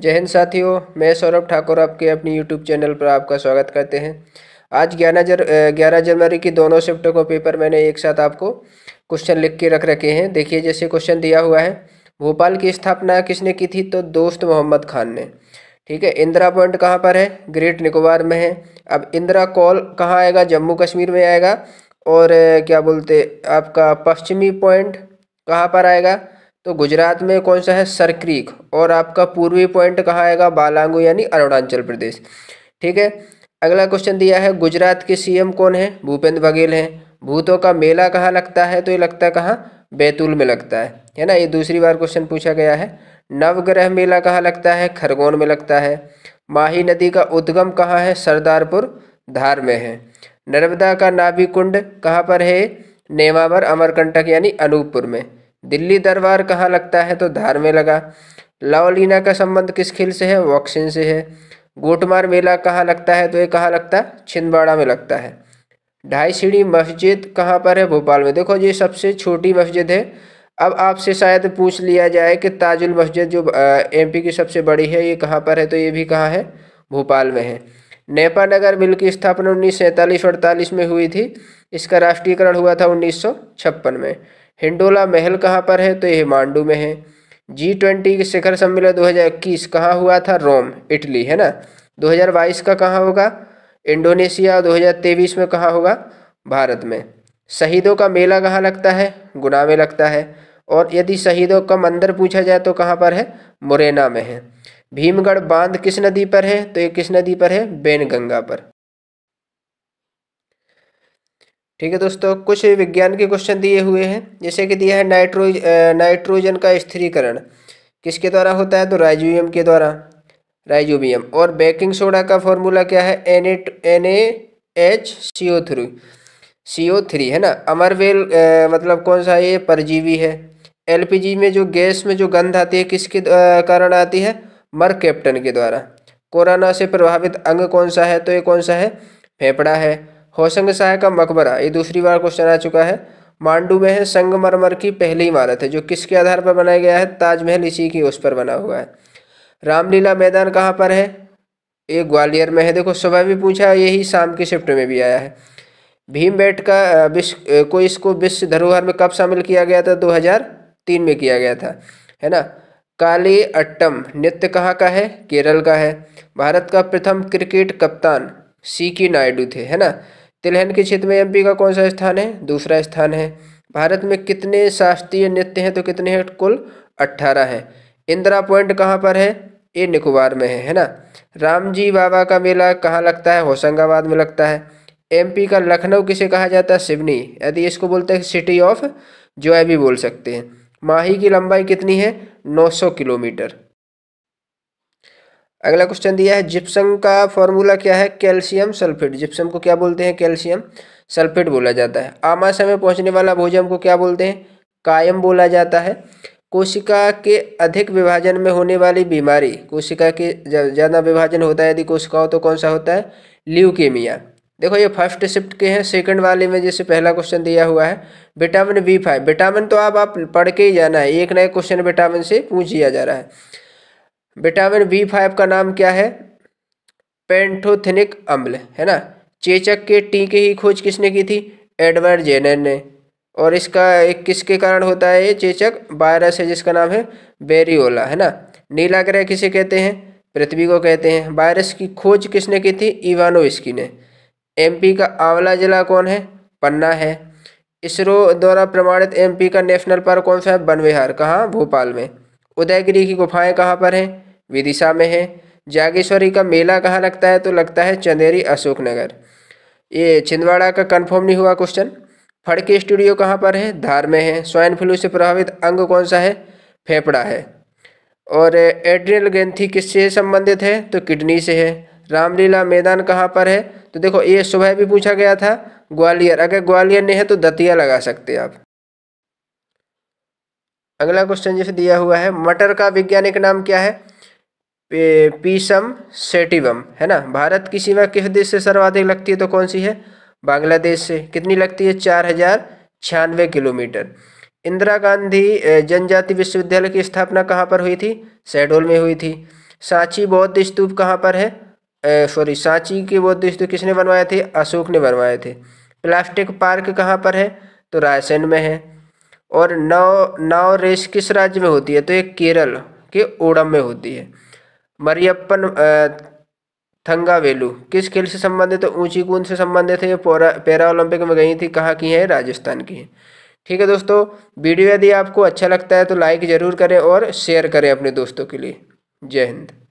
जय हिंद साथियों मैं सौरभ ठाकुर आपके अपनी यूट्यूब चैनल पर आपका स्वागत करते हैं आज ग्यारह जर ग्यारह जनवरी की दोनों शिफ्टों को पेपर मैंने एक साथ आपको क्वेश्चन लिख के रख रखे हैं देखिए जैसे क्वेश्चन दिया हुआ है भोपाल की स्थापना किसने की थी तो दोस्त मोहम्मद खान ने ठीक है इंदिरा पॉइंट कहाँ पर है ग्रेट निकोबार में है अब इंदिरा कॉल कहाँ आएगा जम्मू कश्मीर में आएगा और क्या बोलते आपका पश्चिमी पॉइंट कहाँ पर आएगा तो गुजरात में कौन सा है सरक्रीक और आपका पूर्वी पॉइंट कहाँ आएगा बालांगू यानी अरुणाचल प्रदेश ठीक है अगला क्वेश्चन दिया है गुजरात के सीएम कौन है भूपेंद्र बघेल हैं भूतों का मेला कहाँ लगता है तो ये लगता है कहाँ बैतूल में लगता है है ना ये दूसरी बार क्वेश्चन पूछा गया है नवग्रह मेला कहाँ लगता है खरगोन में लगता है माही नदी का उद्गम कहाँ है सरदारपुर धार में है नर्मदा का नाभिकुंड कहाँ पर है नेमावर अमरकंटक यानी अनूपपुर में दिल्ली दरबार कहाँ लगता है तो धार में लगा लावलीना का संबंध किस खेल से है वॉक्सिन से है गोटमार मेला कहाँ लगता है तो ये कहाँ लगता है छिंदवाड़ा में लगता है ढाई सीढ़ी मस्जिद कहाँ पर है भोपाल में देखो ये सबसे छोटी मस्जिद है अब आपसे शायद पूछ लिया जाए कि ताजुल मस्जिद जो एमपी की सबसे बड़ी है ये कहाँ पर है तो ये भी कहाँ है भोपाल में है नेपा नगर बिल की स्थापना उन्नीस सैंतालीस अड़तालीस में हुई थी इसका राष्ट्रीयकरण हुआ था उन्नीस में हिंडोला महल कहाँ पर है तो ये मांडू में है जी ट्वेंटी के शिखर सम्मेलन दो हज़ार इक्कीस कहाँ हुआ था रोम इटली है ना दो हज़ार बाईस का कहाँ होगा इंडोनेशिया दो हज़ार तेईस में कहाँ होगा भारत में शहीदों का मेला कहाँ लगता है गुना में लगता है और यदि शहीदों का मंदिर पूछा जाए तो कहाँ पर है मुरैना में है भीमगढ़ बांध किस नदी पर है तो ये किस नदी पर है बैनगंगा पर ठीक है दोस्तों कुछ विज्ञान के क्वेश्चन दिए हुए हैं जैसे कि दिया है नाइट्रोज नाइट्रोजन का स्थिरीकरण किसके द्वारा होता है तो राइजोबियम के द्वारा राइजोबियम और बेकिंग सोडा का फॉर्मूला क्या है N N A H C O three C O three है ना अमरवेल मतलब कौन सा ये परजीवी है एलपीजी में जो गैस में जो गंध आती है किसके कारण आती है मर कैप्टन के द्वारा कोरोना से प्रभावित अंग कौन सा है तो ये कौन सा है फेफड़ा है होशंग शाह का मकबरा ये दूसरी बार क्वेश्चन आ चुका है मांडू में है संगमरमर की पहली इमारत है जो किसके आधार पर बनाया गया है ताजमहल इसी की उस पर बना हुआ है रामलीला मैदान कहाँ पर है ये ग्वालियर में है देखो सुबह भी पूछा यही शाम की शिफ्ट में भी आया है भीम बैठ का विश्व को इसको विश्व धरोहर में कब शामिल किया गया था 2003 में किया गया था है ना काली अट्टम नृत्य कहाँ का है केरल का है भारत का प्रथम क्रिकेट कप्तान सी के नायडू थे है ना तिलहन के क्षेत्र में एमपी का कौन सा स्थान है दूसरा स्थान है भारत में कितने शास्त्रीय नृत्य हैं तो कितने हैं कुल अट्ठारह हैं इंदिरा पॉइंट कहाँ पर है ये निकोबार में है है ना रामजी बाबा का मेला कहाँ लगता है होशंगाबाद में लगता है एमपी का लखनऊ किसे कहा जाता है सिवनी यदि इसको बोलते हैं सिटी ऑफ जो भी बोल सकते हैं माही की लंबाई कितनी है नौ किलोमीटर अगला क्वेश्चन दिया है जिप्सम का फॉर्मूला क्या है कैल्शियम सल्फेट जिप्सम को क्या बोलते हैं कैल्शियम सल्फेट बोला जाता है आमाशय में पहुंचने वाला भोजन को क्या बोलते हैं कायम बोला जाता है कोशिका के अधिक विभाजन में होने वाली बीमारी कोशिका के ज़्यादा विभाजन होता है यदि कोशिका हो तो कौन सा होता है ल्यूकेमिया देखो ये फर्स्ट शिफ्ट के हैं सेकंड वाले में जैसे पहला क्वेश्चन दिया हुआ है विटामिन बी फाइव विटामिन तो आप आप पढ़ के ही जाना है एक नए क्वेश्चन विटामिन से पूछ दिया जा रहा है विटामिन बी फाइव का नाम क्या है पेंटोथिनिक अम्ल है ना चेचक के टीके ही खोज किसने की थी एडवर्ड जेनर ने और इसका एक किसके कारण होता है ये चेचक वायरस है जिसका नाम है बेरियोला है ना नीला ग्रह किसे कहते हैं पृथ्वी को कहते हैं वायरस की खोज किसने की थी इवानोविस्की ने एमपी का आंवला जिला कौन है पन्ना है इसरो द्वारा प्रमाणित एमपी का नेशनल पार्क कौन सा है वन विहार कहाँ भोपाल में उदयगिरी की गुफाएं कहाँ पर हैं विदिशा में है जागेश्वरी का मेला कहाँ लगता है तो लगता है चंदेरी अशोकनगर ये छिंदवाड़ा का कंफर्म नहीं हुआ क्वेश्चन फड़के स्टूडियो कहाँ पर है धार में है स्वाइन फ्लू से प्रभावित अंग कौन सा है फेफड़ा है और एड्रियल गेंथी किससे संबंधित है तो किडनी से है रामलीला मैदान कहाँ पर है तो देखो ये सुबह भी पूछा गया था ग्वालियर अगर ग्वालियर नहीं है तो दतिया लगा सकते आप अगला क्वेश्चन जैसे दिया हुआ है मटर का वैज्ञानिक नाम क्या है पीसम सेटिवम है ना भारत की सीमा किस देश से सर्वाधिक लगती है तो कौन सी है बांग्लादेश से कितनी लगती है चार हजार छियानवे किलोमीटर इंदिरा गांधी जनजाति विश्वविद्यालय की स्थापना कहाँ पर हुई थी शहडोल में हुई थी सांची बौद्ध स्तूप कहाँ पर है सॉरी सांची के बौद्ध स्तूप किसने बनवाए थे अशोक ने बनवाए थे प्लास्टिक पार्क कहाँ पर है तो रायसेन में है और नाव नाव रेस किस राज्य में होती है तो ये केरल के ओडम में होती है मरियप्पन वेलू किस खेल से संबंधित है तो ऊंची कूद से संबंधित है ये पैरा ओलंपिक में गई थी कहाँ की है राजस्थान की ठीक है दोस्तों वीडियो यदि आपको अच्छा लगता है तो लाइक ज़रूर करें और शेयर करें अपने दोस्तों के लिए जय हिंद